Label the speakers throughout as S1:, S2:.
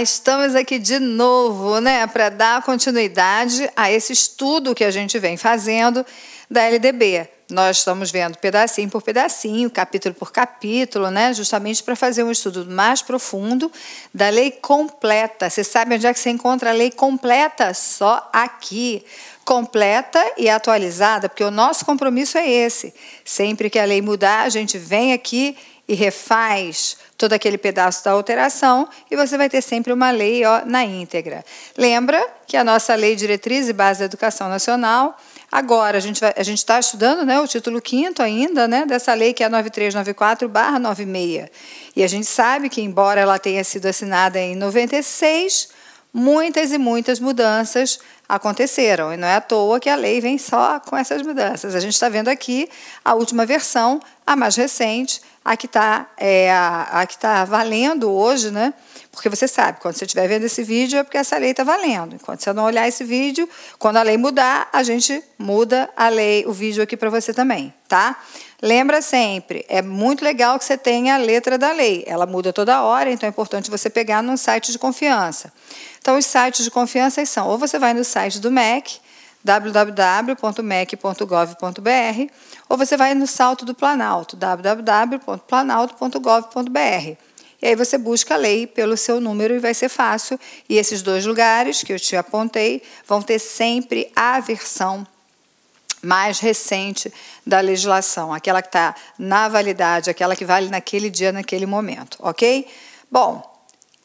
S1: estamos aqui de novo, né, para dar continuidade a esse estudo que a gente vem fazendo da LDB. Nós estamos vendo pedacinho por pedacinho, capítulo por capítulo, né, justamente para fazer um estudo mais profundo da lei completa. Você sabe onde é que você encontra a lei completa? Só aqui. Completa e atualizada, porque o nosso compromisso é esse. Sempre que a lei mudar, a gente vem aqui e refaz todo aquele pedaço da alteração e você vai ter sempre uma lei ó, na íntegra. Lembra que a nossa lei diretriz e base da educação nacional Agora, a gente está estudando né, o título 5 ainda né, dessa lei que é 9394-96. E a gente sabe que, embora ela tenha sido assinada em 96, muitas e muitas mudanças aconteceram. E não é à toa que a lei vem só com essas mudanças. A gente está vendo aqui a última versão, a mais recente, a que está é, a, a tá valendo hoje, né? Porque você sabe, quando você estiver vendo esse vídeo, é porque essa lei está valendo. Enquanto você não olhar esse vídeo, quando a lei mudar, a gente muda a lei, o vídeo aqui para você também, tá? Lembra sempre, é muito legal que você tenha a letra da lei. Ela muda toda hora, então é importante você pegar num site de confiança. Então, os sites de confiança são, ou você vai no site do MEC, www.mec.gov.br, ou você vai no salto do Planalto, www.planalto.gov.br. E aí você busca a lei pelo seu número e vai ser fácil. E esses dois lugares que eu te apontei vão ter sempre a versão mais recente da legislação, aquela que está na validade, aquela que vale naquele dia, naquele momento, ok? Bom,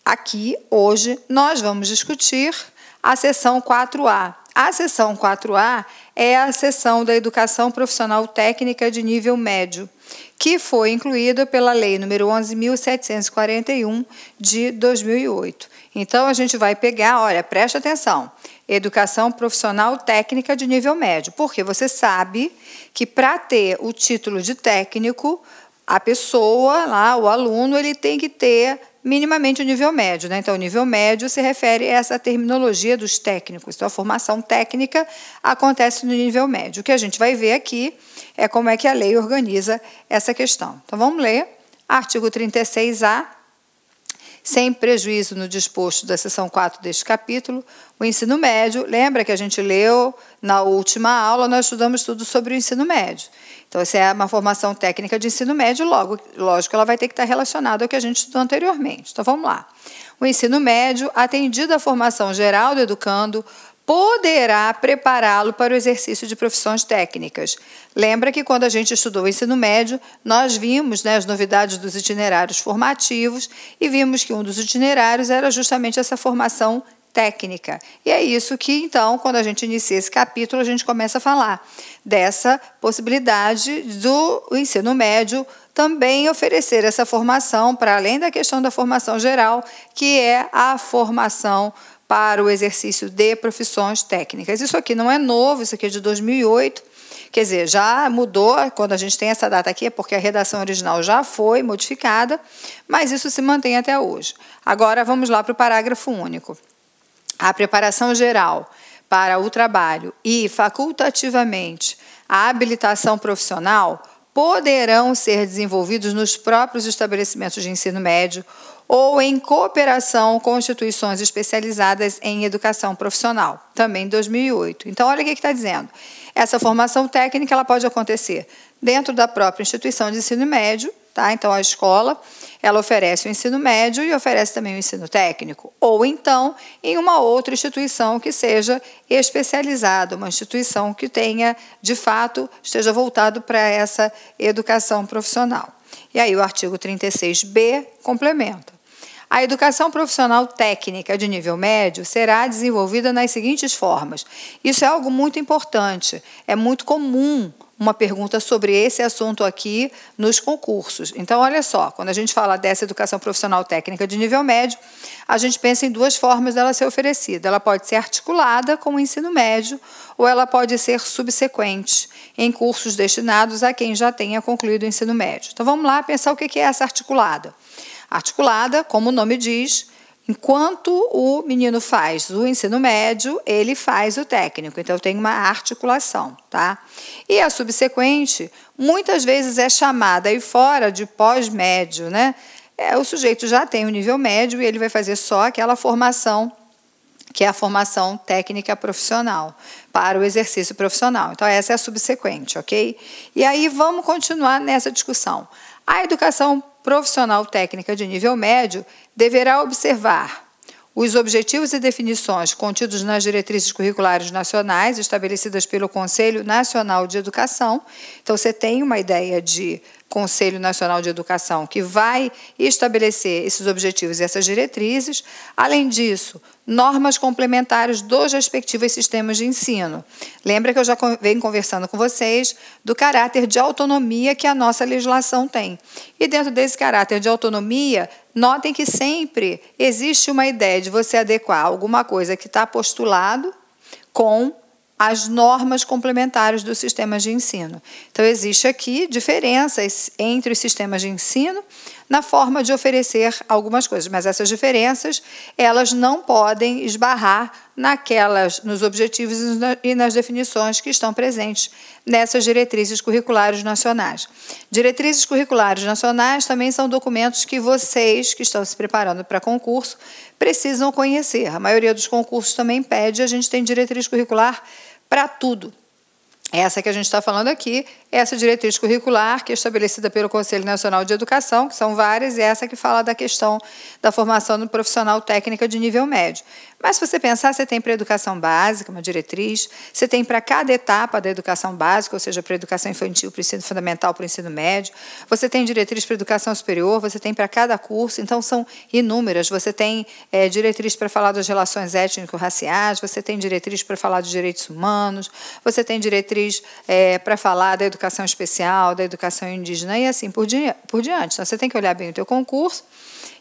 S1: aqui hoje nós vamos discutir a seção 4A, a seção 4A é a seção da educação profissional técnica de nível médio, que foi incluída pela Lei nº 11.741 de 2008. Então, a gente vai pegar, olha, preste atenção, educação profissional técnica de nível médio, porque você sabe que para ter o título de técnico, a pessoa lá, o aluno, ele tem que ter minimamente o nível médio. Né? Então, o nível médio se refere a essa terminologia dos técnicos. Então, a formação técnica acontece no nível médio. O que a gente vai ver aqui é como é que a lei organiza essa questão. Então, vamos ler. Artigo 36A sem prejuízo no disposto da seção 4 deste capítulo, o ensino médio, lembra que a gente leu na última aula, nós estudamos tudo sobre o ensino médio. Então, essa é uma formação técnica de ensino médio, logo, lógico, ela vai ter que estar relacionada ao que a gente estudou anteriormente. Então, vamos lá. O ensino médio, atendido à formação geral do educando, poderá prepará-lo para o exercício de profissões técnicas. Lembra que quando a gente estudou o ensino médio, nós vimos né, as novidades dos itinerários formativos e vimos que um dos itinerários era justamente essa formação técnica. E é isso que, então, quando a gente inicia esse capítulo, a gente começa a falar dessa possibilidade do ensino médio também oferecer essa formação, para além da questão da formação geral, que é a formação técnica para o exercício de profissões técnicas. Isso aqui não é novo, isso aqui é de 2008. Quer dizer, já mudou, quando a gente tem essa data aqui, é porque a redação original já foi modificada, mas isso se mantém até hoje. Agora vamos lá para o parágrafo único. A preparação geral para o trabalho e facultativamente a habilitação profissional poderão ser desenvolvidos nos próprios estabelecimentos de ensino médio ou em cooperação com instituições especializadas em educação profissional, também em 2008. Então, olha o que está dizendo. Essa formação técnica ela pode acontecer dentro da própria instituição de ensino médio Tá? Então, a escola ela oferece o ensino médio e oferece também o ensino técnico, ou então em uma outra instituição que seja especializada, uma instituição que tenha, de fato, esteja voltado para essa educação profissional. E aí o artigo 36b complementa. A educação profissional técnica de nível médio será desenvolvida nas seguintes formas. Isso é algo muito importante, é muito comum uma pergunta sobre esse assunto aqui nos concursos. Então, olha só, quando a gente fala dessa educação profissional técnica de nível médio, a gente pensa em duas formas dela ser oferecida. Ela pode ser articulada com o ensino médio ou ela pode ser subsequente em cursos destinados a quem já tenha concluído o ensino médio. Então, vamos lá pensar o que é essa articulada. Articulada, como o nome diz, Enquanto o menino faz o ensino médio, ele faz o técnico. Então, tem uma articulação, tá? E a subsequente, muitas vezes é chamada aí fora de pós-médio, né? É, o sujeito já tem o nível médio e ele vai fazer só aquela formação que é a formação técnica profissional, para o exercício profissional. Então, essa é a subsequente, ok? E aí vamos continuar nessa discussão. A educação profissional técnica de nível médio deverá observar os objetivos e definições contidos nas diretrizes curriculares nacionais estabelecidas pelo Conselho Nacional de Educação. Então, você tem uma ideia de Conselho Nacional de Educação, que vai estabelecer esses objetivos e essas diretrizes. Além disso, normas complementares dos respectivos sistemas de ensino. Lembra que eu já venho conversando com vocês do caráter de autonomia que a nossa legislação tem. E dentro desse caráter de autonomia, notem que sempre existe uma ideia de você adequar alguma coisa que está postulado com as normas complementares dos sistemas de ensino. Então, existe aqui diferenças entre os sistemas de ensino na forma de oferecer algumas coisas, mas essas diferenças elas não podem esbarrar naquelas, nos objetivos e nas definições que estão presentes nessas diretrizes curriculares nacionais. Diretrizes curriculares nacionais também são documentos que vocês que estão se preparando para concurso precisam conhecer. A maioria dos concursos também pede, a gente tem diretriz curricular para tudo. Essa que a gente está falando aqui essa diretriz curricular que é estabelecida pelo Conselho Nacional de Educação, que são várias, e é essa que fala da questão da formação do profissional técnica de nível médio. Mas se você pensar, você tem para a educação básica uma diretriz, você tem para cada etapa da educação básica, ou seja, para a educação infantil, para o ensino fundamental, para o ensino médio, você tem diretriz para a educação superior, você tem para cada curso, então são inúmeras. Você tem é, diretriz para falar das relações étnico-raciais, você tem diretriz para falar dos direitos humanos, você tem diretriz é, para falar da educação educação especial, da educação indígena e assim por, di por diante. Então, você tem que olhar bem o teu concurso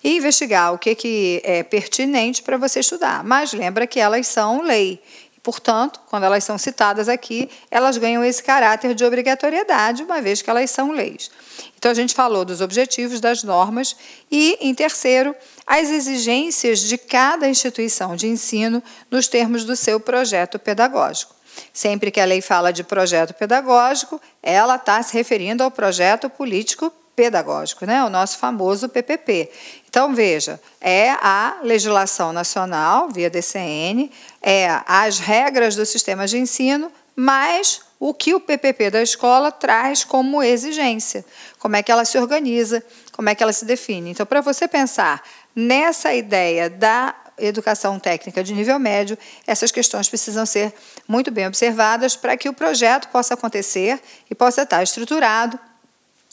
S1: e investigar o que, que é pertinente para você estudar. Mas lembra que elas são lei. Portanto, quando elas são citadas aqui, elas ganham esse caráter de obrigatoriedade, uma vez que elas são leis. Então, a gente falou dos objetivos, das normas e, em terceiro, as exigências de cada instituição de ensino nos termos do seu projeto pedagógico. Sempre que a lei fala de projeto pedagógico, ela está se referindo ao projeto político pedagógico, né? o nosso famoso PPP. Então, veja, é a legislação nacional, via DCN, é as regras do sistema de ensino, mas o que o PPP da escola traz como exigência, como é que ela se organiza, como é que ela se define. Então, para você pensar nessa ideia da educação técnica de nível médio, essas questões precisam ser muito bem observadas para que o projeto possa acontecer e possa estar estruturado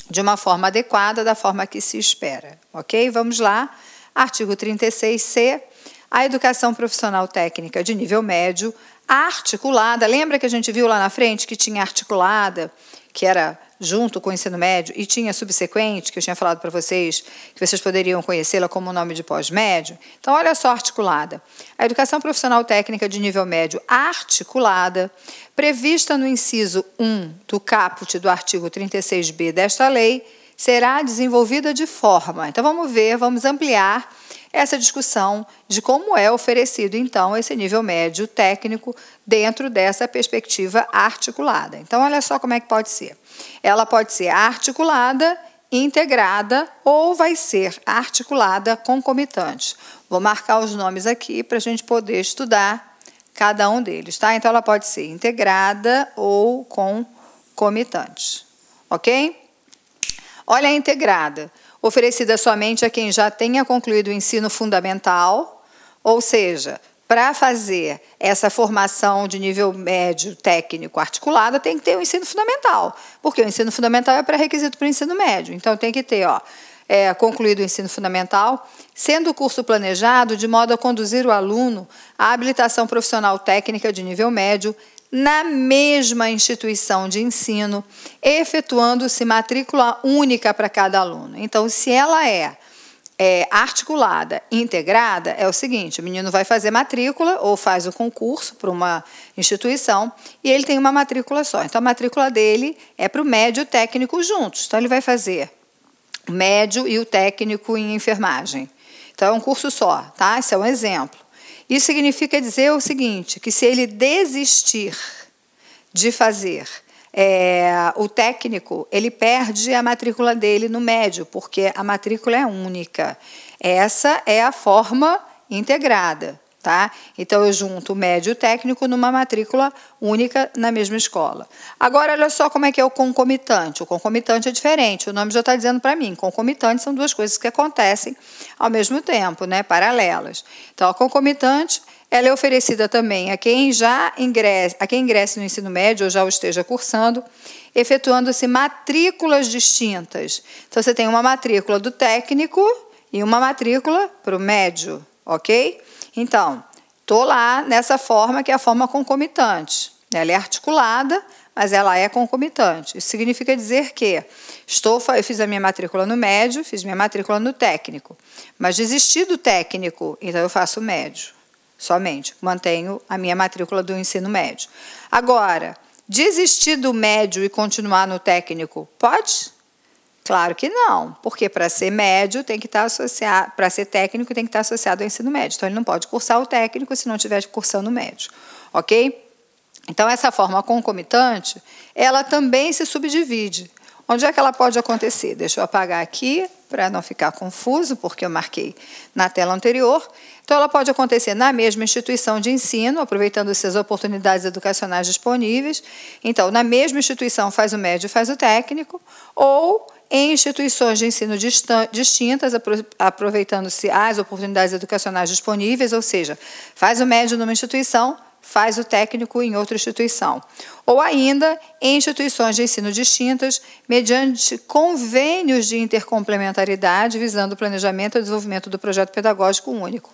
S1: de uma forma adequada, da forma que se espera. Ok? Vamos lá. Artigo 36C. A educação profissional técnica de nível médio, articulada, lembra que a gente viu lá na frente que tinha articulada, que era junto com o ensino médio, e tinha subsequente, que eu tinha falado para vocês, que vocês poderiam conhecê-la como o nome de pós-médio. Então, olha só articulada. A educação profissional técnica de nível médio articulada, prevista no inciso 1 do caput do artigo 36b desta lei, será desenvolvida de forma. Então, vamos ver, vamos ampliar essa discussão de como é oferecido, então, esse nível médio técnico dentro dessa perspectiva articulada. Então, olha só como é que pode ser. Ela pode ser articulada, integrada ou vai ser articulada concomitante. Vou marcar os nomes aqui para a gente poder estudar cada um deles, tá? Então, ela pode ser integrada ou concomitante, ok? Olha a integrada oferecida somente a quem já tenha concluído o ensino fundamental, ou seja, para fazer essa formação de nível médio técnico articulada, tem que ter o um ensino fundamental, porque o ensino fundamental é pré-requisito para o ensino médio. Então, tem que ter, ó, é, concluído o ensino fundamental, sendo o curso planejado de modo a conduzir o aluno à habilitação profissional técnica de nível médio, na mesma instituição de ensino, efetuando-se matrícula única para cada aluno. Então, se ela é, é articulada, integrada, é o seguinte: o menino vai fazer matrícula ou faz o concurso para uma instituição e ele tem uma matrícula só. Então, a matrícula dele é para o médio técnico juntos. Então, ele vai fazer o médio e o técnico em enfermagem. Então, é um curso só, tá? Esse é um exemplo. Isso significa dizer o seguinte: que se ele desistir de fazer é, o técnico, ele perde a matrícula dele no médio, porque a matrícula é única. Essa é a forma integrada tá? Então eu junto o médio e o técnico numa matrícula única na mesma escola. Agora olha só como é que é o concomitante. O concomitante é diferente, o nome já está dizendo para mim. Concomitante são duas coisas que acontecem ao mesmo tempo, né? Paralelas. Então a concomitante ela é oferecida também a quem já ingresse, a quem ingresse no ensino médio ou já o esteja cursando, efetuando-se matrículas distintas. Então você tem uma matrícula do técnico e uma matrícula para o médio, ok? Então, estou lá nessa forma que é a forma concomitante. Ela é articulada, mas ela é concomitante. Isso significa dizer que estou, eu fiz a minha matrícula no médio, fiz minha matrícula no técnico, mas desisti do técnico, então eu faço o médio somente, mantenho a minha matrícula do ensino médio. Agora, desistir do médio e continuar no técnico, pode? Claro que não, porque para ser médio tem que estar tá associado, para ser técnico tem que estar tá associado ao ensino médio. Então ele não pode cursar o técnico se não estiver cursando o médio, ok? Então essa forma concomitante, ela também se subdivide. Onde é que ela pode acontecer? Deixa eu apagar aqui para não ficar confuso, porque eu marquei na tela anterior. Então, ela pode acontecer na mesma instituição de ensino, aproveitando essas oportunidades educacionais disponíveis. Então, na mesma instituição faz o médio e faz o técnico, ou em instituições de ensino distintas, aproveitando-se as oportunidades educacionais disponíveis, ou seja, faz o médio numa instituição, faz o técnico em outra instituição. Ou ainda em instituições de ensino distintas, mediante convênios de intercomplementaridade visando o planejamento e desenvolvimento do projeto pedagógico único.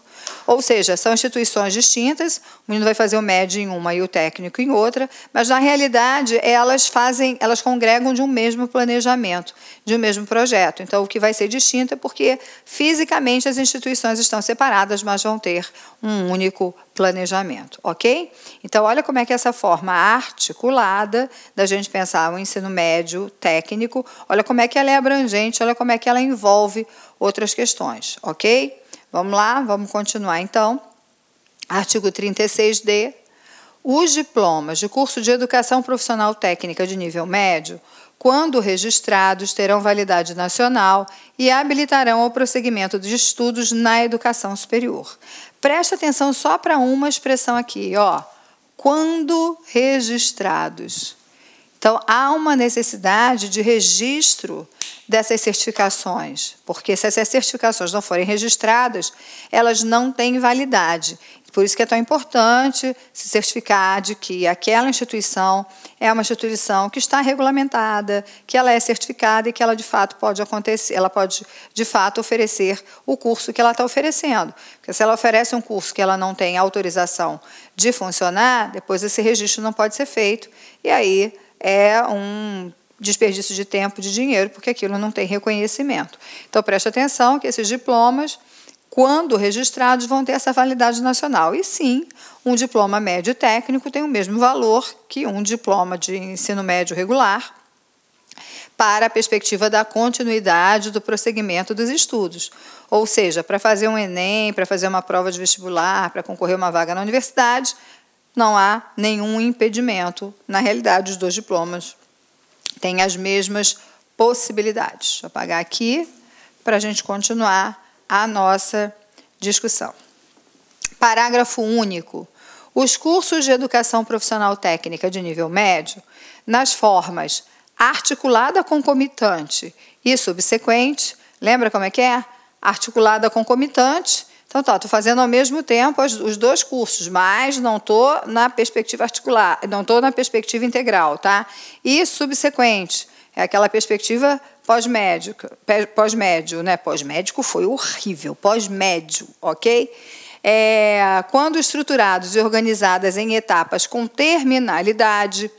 S1: Ou seja, são instituições distintas, o menino vai fazer o médio em uma e o técnico em outra, mas na realidade elas fazem, elas congregam de um mesmo planejamento, de um mesmo projeto. Então o que vai ser distinto é porque fisicamente as instituições estão separadas, mas vão ter um único planejamento, ok? Então, olha como é que é essa forma articulada da gente pensar o ensino médio técnico, olha como é que ela é abrangente, olha como é que ela envolve outras questões, ok? Vamos lá, vamos continuar então. Artigo 36D. Os diplomas de curso de educação profissional técnica de nível médio, quando registrados, terão validade nacional e habilitarão ao prosseguimento de estudos na educação superior. Preste atenção só para uma expressão aqui, ó. Quando registrados. Então, há uma necessidade de registro dessas certificações, porque se essas certificações não forem registradas, elas não têm validade. Por isso que é tão importante se certificar de que aquela instituição é uma instituição que está regulamentada, que ela é certificada e que ela de fato pode acontecer, ela pode de fato oferecer o curso que ela está oferecendo. Porque se ela oferece um curso que ela não tem autorização de funcionar, depois esse registro não pode ser feito e aí é um desperdício de tempo, de dinheiro, porque aquilo não tem reconhecimento. Então preste atenção que esses diplomas, quando registrados, vão ter essa validade nacional. E sim, um diploma médio técnico tem o mesmo valor que um diploma de ensino médio regular para a perspectiva da continuidade do prosseguimento dos estudos. Ou seja, para fazer um Enem, para fazer uma prova de vestibular, para concorrer a uma vaga na universidade, não há nenhum impedimento. Na realidade, os dois diplomas tem as mesmas possibilidades. Vou apagar aqui para a gente continuar a nossa discussão. Parágrafo único. Os cursos de educação profissional técnica de nível médio, nas formas articulada concomitante e subsequente, lembra como é que é? Articulada concomitante então, tá, estou fazendo ao mesmo tempo os dois cursos, mas não estou na perspectiva articular, não estou na perspectiva integral, tá? E subsequente, é aquela perspectiva pós-médico, pós-médio, né? Pós-médico foi horrível, pós-médio, ok? É, quando estruturados e organizadas em etapas com terminalidade,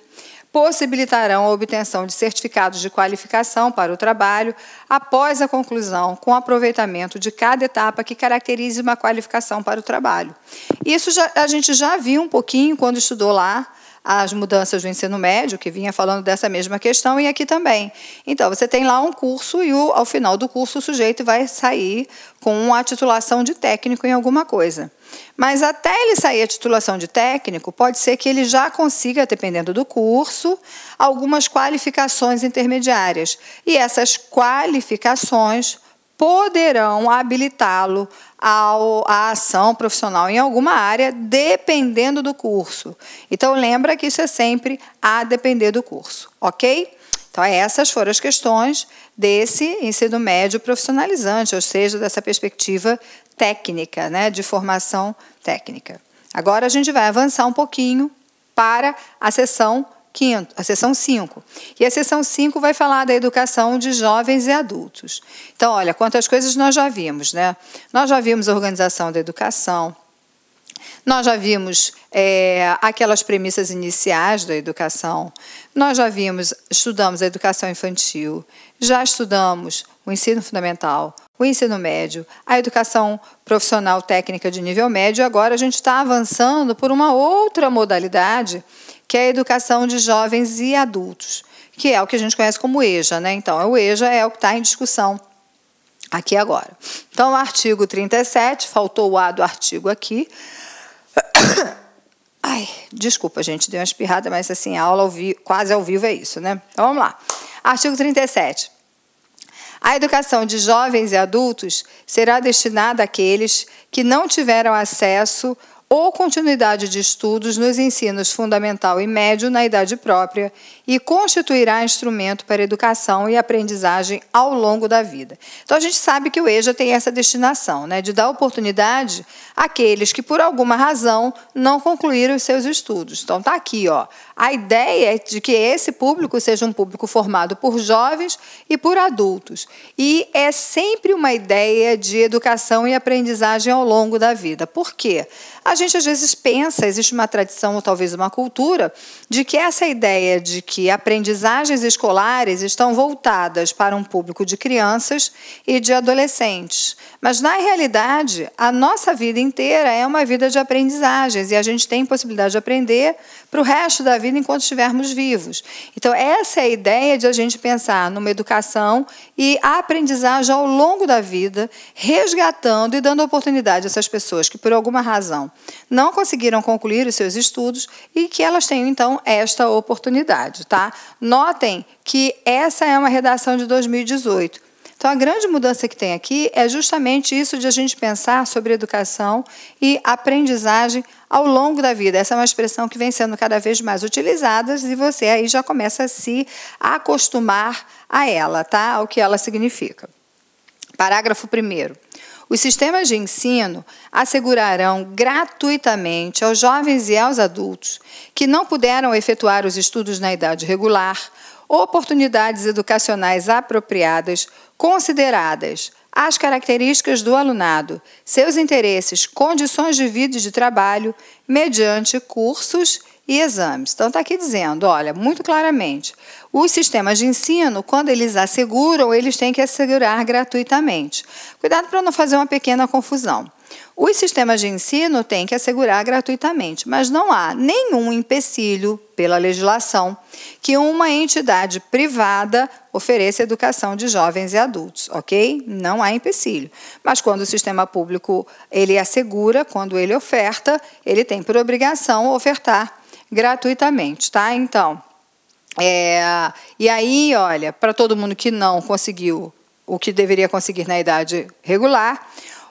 S1: possibilitarão a obtenção de certificados de qualificação para o trabalho após a conclusão, com aproveitamento de cada etapa que caracterize uma qualificação para o trabalho. Isso já, a gente já viu um pouquinho quando estudou lá as mudanças do ensino médio, que vinha falando dessa mesma questão, e aqui também. Então, você tem lá um curso e o, ao final do curso o sujeito vai sair com a titulação de técnico em alguma coisa. Mas até ele sair a titulação de técnico, pode ser que ele já consiga, dependendo do curso, algumas qualificações intermediárias. E essas qualificações poderão habilitá-lo à ação profissional em alguma área, dependendo do curso. Então, lembra que isso é sempre a depender do curso, ok? Então, essas foram as questões desse ensino médio profissionalizante, ou seja, dessa perspectiva técnica, né, de formação técnica. Agora, a gente vai avançar um pouquinho para a sessão quinto, a sessão 5. E a sessão 5 vai falar da educação de jovens e adultos. Então, olha, quantas coisas nós já vimos, né? Nós já vimos a organização da educação, nós já vimos é, aquelas premissas iniciais da educação, nós já vimos, estudamos a educação infantil, já estudamos o ensino fundamental, o ensino médio, a educação profissional técnica de nível médio, agora a gente está avançando por uma outra modalidade, que é a educação de jovens e adultos, que é o que a gente conhece como EJA, né? Então, o EJA é o que está em discussão aqui agora. Então, o artigo 37, faltou o A do artigo aqui. Ai, desculpa, gente, deu uma espirrada, mas assim, a aula ao quase ao vivo é isso, né? Então vamos lá. Artigo 37. A educação de jovens e adultos será destinada àqueles que não tiveram acesso ou continuidade de estudos nos ensinos fundamental e médio na idade própria e constituirá instrumento para educação e aprendizagem ao longo da vida. Então a gente sabe que o EJA tem essa destinação, né, de dar oportunidade àqueles que por alguma razão não concluíram os seus estudos. Então tá aqui, ó. A ideia é de que esse público seja um público formado por jovens e por adultos. E é sempre uma ideia de educação e aprendizagem ao longo da vida. Por quê? a gente às vezes pensa, existe uma tradição ou talvez uma cultura, de que essa ideia de que aprendizagens escolares estão voltadas para um público de crianças e de adolescentes. Mas, na realidade, a nossa vida inteira é uma vida de aprendizagens e a gente tem possibilidade de aprender para o resto da vida enquanto estivermos vivos. Então, essa é a ideia de a gente pensar numa educação e a aprendizagem ao longo da vida, resgatando e dando oportunidade a essas pessoas que, por alguma razão, não conseguiram concluir os seus estudos e que elas tenham, então, esta oportunidade. Tá? Notem que essa é uma redação de 2018. Então, a grande mudança que tem aqui é justamente isso de a gente pensar sobre educação e aprendizagem ao longo da vida. Essa é uma expressão que vem sendo cada vez mais utilizada e você aí já começa a se acostumar a ela, tá? Ao que ela significa. Parágrafo 1. Os sistemas de ensino assegurarão gratuitamente aos jovens e aos adultos que não puderam efetuar os estudos na idade regular oportunidades educacionais apropriadas, consideradas as características do alunado, seus interesses, condições de vida e de trabalho, mediante cursos e exames. Então, está aqui dizendo, olha, muito claramente, os sistemas de ensino, quando eles asseguram, eles têm que assegurar gratuitamente. Cuidado para não fazer uma pequena confusão. Os sistemas de ensino têm que assegurar gratuitamente, mas não há nenhum empecilho pela legislação que uma entidade privada ofereça educação de jovens e adultos, ok? Não há empecilho. Mas quando o sistema público ele assegura, quando ele oferta, ele tem por obrigação ofertar gratuitamente, tá? Então, é, e aí, olha, para todo mundo que não conseguiu o que deveria conseguir na idade regular,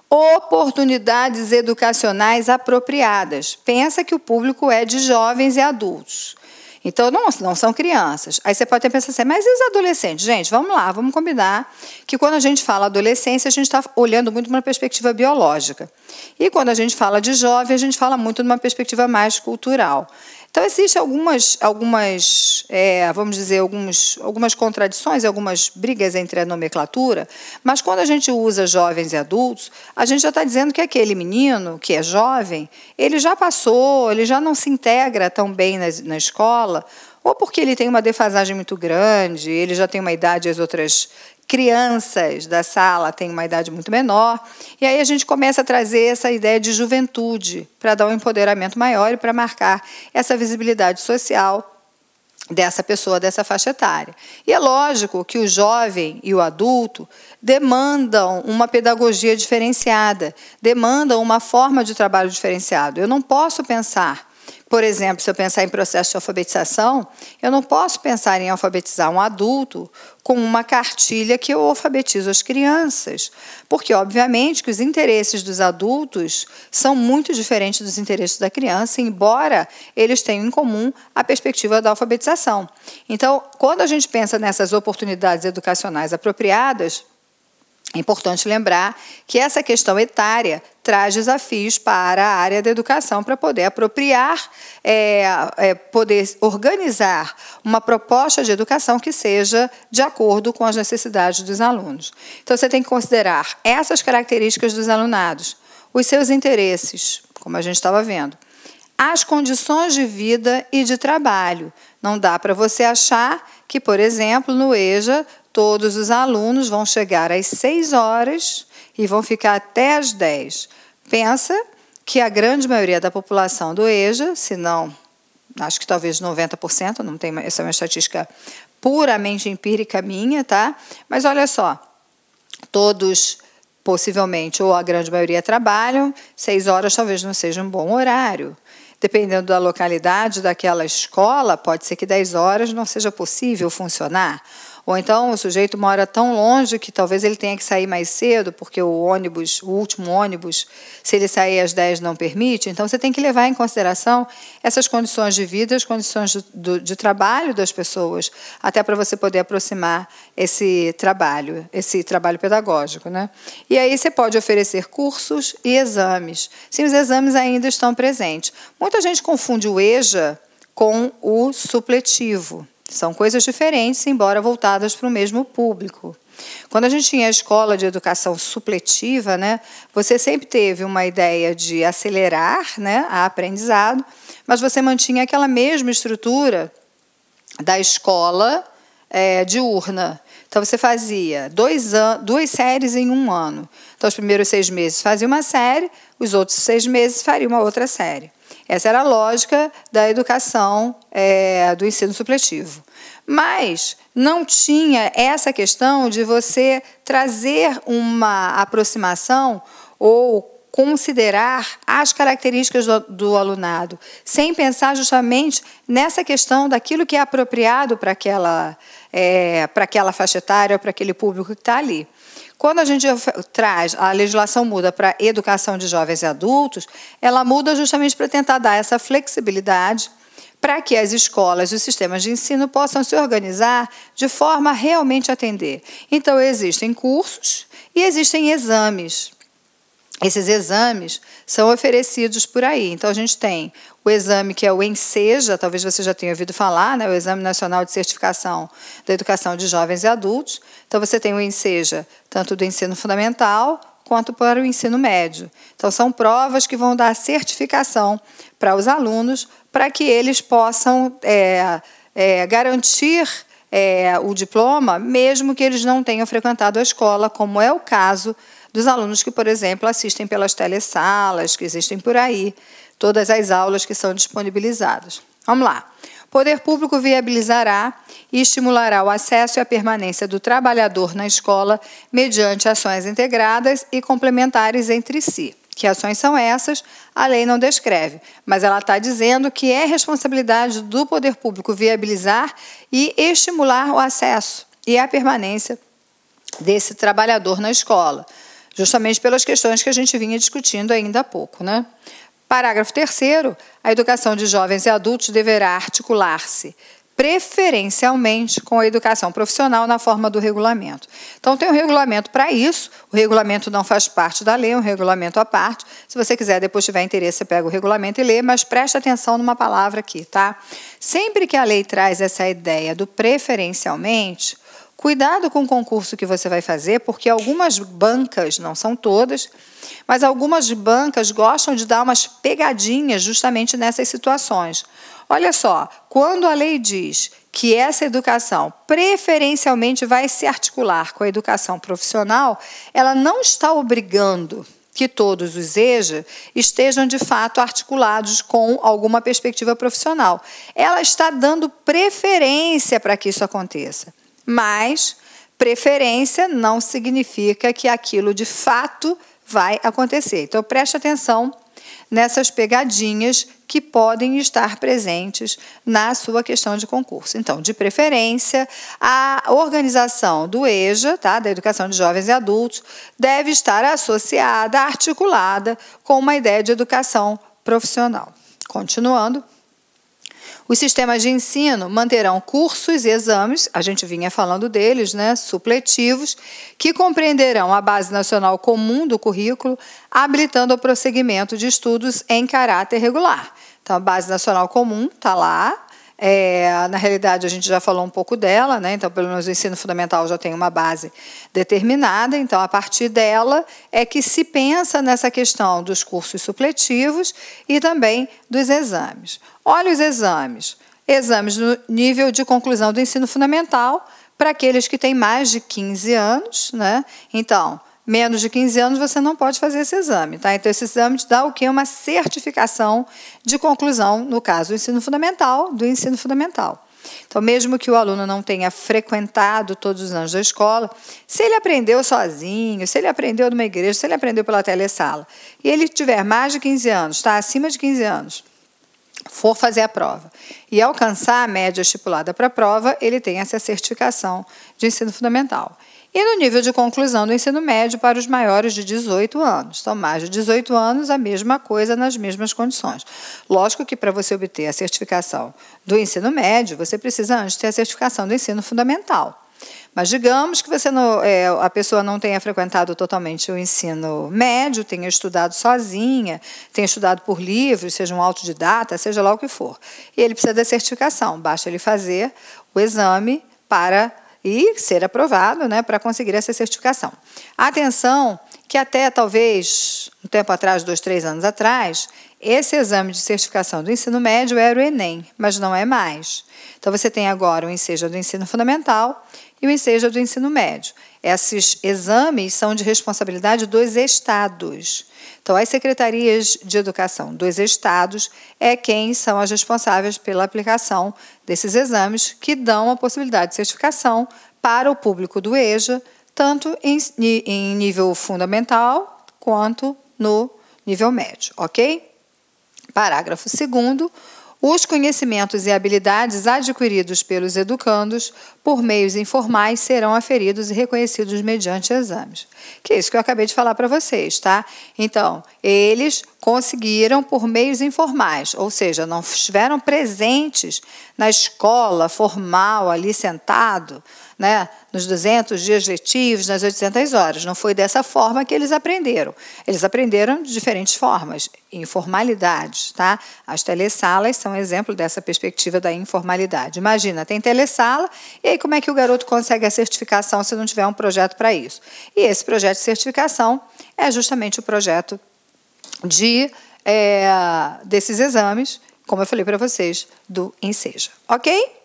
S1: oportunidades educacionais apropriadas. Pensa que o público é de jovens e adultos. Então, não, não são crianças. Aí você pode até pensar assim, mas e os adolescentes? Gente, vamos lá, vamos combinar que quando a gente fala adolescência, a gente está olhando muito uma perspectiva biológica. E quando a gente fala de jovem, a gente fala muito de uma perspectiva mais cultural. Então, existem algumas, algumas é, vamos dizer, alguns, algumas contradições, algumas brigas entre a nomenclatura, mas quando a gente usa jovens e adultos, a gente já está dizendo que aquele menino que é jovem, ele já passou, ele já não se integra tão bem na, na escola, ou porque ele tem uma defasagem muito grande, ele já tem uma idade e as outras crianças da sala têm uma idade muito menor. E aí a gente começa a trazer essa ideia de juventude para dar um empoderamento maior e para marcar essa visibilidade social dessa pessoa, dessa faixa etária. E é lógico que o jovem e o adulto demandam uma pedagogia diferenciada, demandam uma forma de trabalho diferenciado. Eu não posso pensar por exemplo, se eu pensar em processo de alfabetização, eu não posso pensar em alfabetizar um adulto com uma cartilha que eu alfabetizo as crianças, porque obviamente que os interesses dos adultos são muito diferentes dos interesses da criança, embora eles tenham em comum a perspectiva da alfabetização. Então, quando a gente pensa nessas oportunidades educacionais apropriadas, é importante lembrar que essa questão etária traz desafios para a área da educação para poder apropriar, é, é, poder organizar uma proposta de educação que seja de acordo com as necessidades dos alunos. Então, você tem que considerar essas características dos alunados, os seus interesses, como a gente estava vendo, as condições de vida e de trabalho. Não dá para você achar que, por exemplo, no EJA Todos os alunos vão chegar às 6 horas e vão ficar até às 10. Pensa que a grande maioria da população do EJA, se não, acho que talvez 90%, não tem, essa é uma estatística puramente empírica minha, tá? Mas olha só, todos possivelmente, ou a grande maioria trabalham, seis horas talvez não seja um bom horário. Dependendo da localidade daquela escola, pode ser que 10 horas não seja possível funcionar. Ou então o sujeito mora tão longe que talvez ele tenha que sair mais cedo, porque o ônibus, o último ônibus, se ele sair às 10 não permite. Então você tem que levar em consideração essas condições de vida, as condições de, do, de trabalho das pessoas, até para você poder aproximar esse trabalho, esse trabalho pedagógico. Né? E aí você pode oferecer cursos e exames, Sim, os exames ainda estão presentes. Muita gente confunde o EJA com o supletivo. São coisas diferentes, embora voltadas para o mesmo público. Quando a gente tinha a escola de educação supletiva, né, você sempre teve uma ideia de acelerar né, a aprendizado, mas você mantinha aquela mesma estrutura da escola é, eh, diurna. Então, você fazia dois duas séries em um ano. Então, os primeiros seis meses fazia uma série, os outros seis meses faria uma outra série. Essa era a lógica da educação é, do ensino supletivo. Mas não tinha essa questão de você trazer uma aproximação ou considerar as características do, do, alunado, sem pensar justamente nessa questão daquilo que é apropriado para aquela, é, para aquela faixa etária, para aquele público que está ali. Quando a gente traz, a legislação muda para educação de jovens e adultos, ela muda justamente para tentar dar essa flexibilidade para que as escolas e os sistemas de ensino possam se organizar de forma a realmente atender. Então, existem cursos e existem exames. Esses exames são oferecidos por aí. Então, a gente tem o exame que é o ENSEJA, talvez você já tenha ouvido falar, né? o Exame Nacional de Certificação da Educação de Jovens e Adultos. Então, você tem o ENSEJA, tanto do ensino fundamental quanto para o ensino médio. Então, são provas que vão dar certificação para os alunos, para que eles possam é, é, garantir é, o diploma, mesmo que eles não tenham frequentado a escola, como é o caso dos alunos que, por exemplo, assistem pelas telesalas que existem por aí, todas as aulas que são disponibilizadas. Vamos lá. poder público viabilizará e estimulará o acesso e a permanência do trabalhador na escola mediante ações integradas e complementares entre si. Que ações são essas? A lei não descreve, mas ela está dizendo que é responsabilidade do poder público viabilizar e estimular o acesso e a permanência desse trabalhador na escola justamente pelas questões que a gente vinha discutindo ainda há pouco. Né? Parágrafo 3 a educação de jovens e adultos deverá articular-se preferencialmente com a educação profissional na forma do regulamento. Então tem um regulamento para isso. O regulamento não faz parte da lei, é um regulamento à parte. Se você quiser depois tiver interesse, você pega o regulamento e lê, mas preste atenção numa palavra aqui, tá? Sempre que a lei traz essa ideia do preferencialmente, Cuidado com o concurso que você vai fazer, porque algumas bancas, não são todas, mas algumas bancas gostam de dar umas pegadinhas justamente nessas situações. Olha só, quando a lei diz que essa educação preferencialmente vai se articular com a educação profissional, ela não está obrigando que todos os EJA estejam de fato articulados com alguma perspectiva profissional. Ela está dando preferência para que isso aconteça. Mas preferência não significa que aquilo de fato vai acontecer. Então preste atenção nessas pegadinhas que podem estar presentes na sua questão de concurso. Então, de preferência, a organização do EJA, tá, da Educação de Jovens e Adultos, deve estar associada, articulada com uma ideia de educação profissional. Continuando, os sistemas de ensino manterão cursos e exames, a gente vinha falando deles, né, supletivos, que compreenderão a base nacional comum do currículo, habilitando o prosseguimento de estudos em caráter regular. Então, a base nacional comum está lá, é, na realidade, a gente já falou um pouco dela, né? então, pelo menos o ensino fundamental já tem uma base determinada, então, a partir dela é que se pensa nessa questão dos cursos supletivos e também dos exames. Olha os exames: exames no nível de conclusão do ensino fundamental para aqueles que têm mais de 15 anos, né? então, menos de 15 anos, você não pode fazer esse exame. Tá? Então, esse exame te dá o que? Uma certificação de conclusão, no caso do ensino fundamental, do ensino fundamental. Então, mesmo que o aluno não tenha frequentado todos os anos da escola, se ele aprendeu sozinho, se ele aprendeu numa igreja, se ele aprendeu pela telesala, e ele tiver mais de 15 anos, está acima de 15 anos, for fazer a prova e alcançar a média estipulada para a prova, ele tem essa certificação de ensino fundamental e no nível de conclusão do ensino médio para os maiores de 18 anos. Então, mais de 18 anos, a mesma coisa nas mesmas condições. Lógico que para você obter a certificação do ensino médio, você precisa antes ter a certificação do ensino fundamental. Mas digamos que você não, é, a pessoa não tenha frequentado totalmente o ensino médio, tenha estudado sozinha, tenha estudado por livros, seja um autodidata, seja lá o que for. E ele precisa da certificação, basta ele fazer o exame para e ser aprovado né, para conseguir essa certificação. Atenção que até talvez um tempo atrás, dois, três anos atrás, esse exame de certificação do ensino médio era o Enem, mas não é mais. Então você tem agora o ensejo do ensino fundamental, e o ensejo do ensino médio. Esses exames são de responsabilidade dos estados. Então, as secretarias de educação dos estados é quem são as responsáveis pela aplicação desses exames que dão a possibilidade de certificação para o público do EJA, tanto em, em nível fundamental quanto no nível médio, ok? Parágrafo 2 os conhecimentos e habilidades adquiridos pelos educandos por meios informais serão aferidos e reconhecidos mediante exames. Que é isso que eu acabei de falar para vocês, tá? Então, eles conseguiram por meios informais, ou seja, não estiveram presentes na escola formal ali sentado né, nos 200 dias letivos, nas 800 horas. Não foi dessa forma que eles aprenderam. Eles aprenderam de diferentes formas, informalidades. Tá? As telesalas são exemplo dessa perspectiva da informalidade. Imagina, tem telesala, e aí como é que o garoto consegue a certificação se não tiver um projeto para isso? E esse projeto de certificação é justamente o projeto de é, desses exames, como eu falei para vocês, do Enseja. Ok?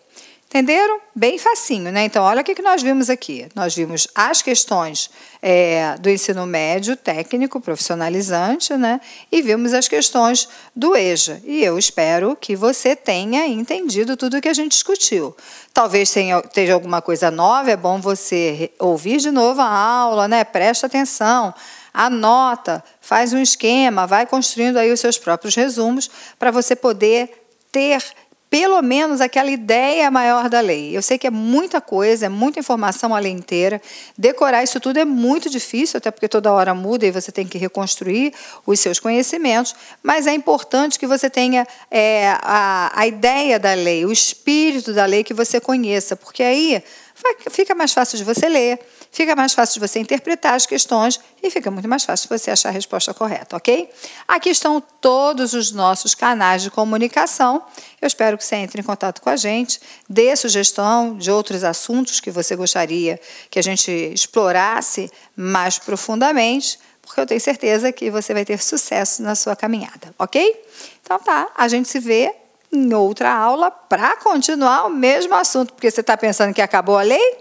S1: Entenderam? Bem facinho, né? Então, olha o que nós vimos aqui. Nós vimos as questões é, do ensino médio, técnico, profissionalizante, né? E vimos as questões do EJA. E eu espero que você tenha entendido tudo o que a gente discutiu. Talvez tenha, alguma coisa nova, é bom você ouvir de novo a aula, né? Presta atenção anota, faz um esquema, vai construindo aí os seus próprios resumos para você poder ter pelo menos aquela ideia maior da lei. Eu sei que é muita coisa, é muita informação a lei inteira. Decorar isso tudo é muito difícil, até porque toda hora muda e você tem que reconstruir os seus conhecimentos, mas é importante que você tenha é, a, a ideia da lei, o espírito da lei que você conheça, porque aí fica mais fácil de você ler Fica mais fácil de você interpretar as questões e fica muito mais fácil você achar a resposta correta, ok? Aqui estão todos os nossos canais de comunicação. Eu espero que você entre em contato com a gente, dê sugestão de outros assuntos que você gostaria que a gente explorasse mais profundamente porque eu tenho certeza que você vai ter sucesso na sua caminhada, ok? Então tá, a gente se vê em outra aula para continuar o mesmo assunto, porque você está pensando que acabou a lei?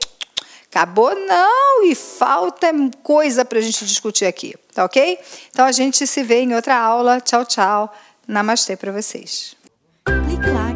S1: Acabou não, e falta coisa para a gente discutir aqui, tá ok? Então a gente se vê em outra aula. Tchau, tchau. Namastê para vocês. Clique lá.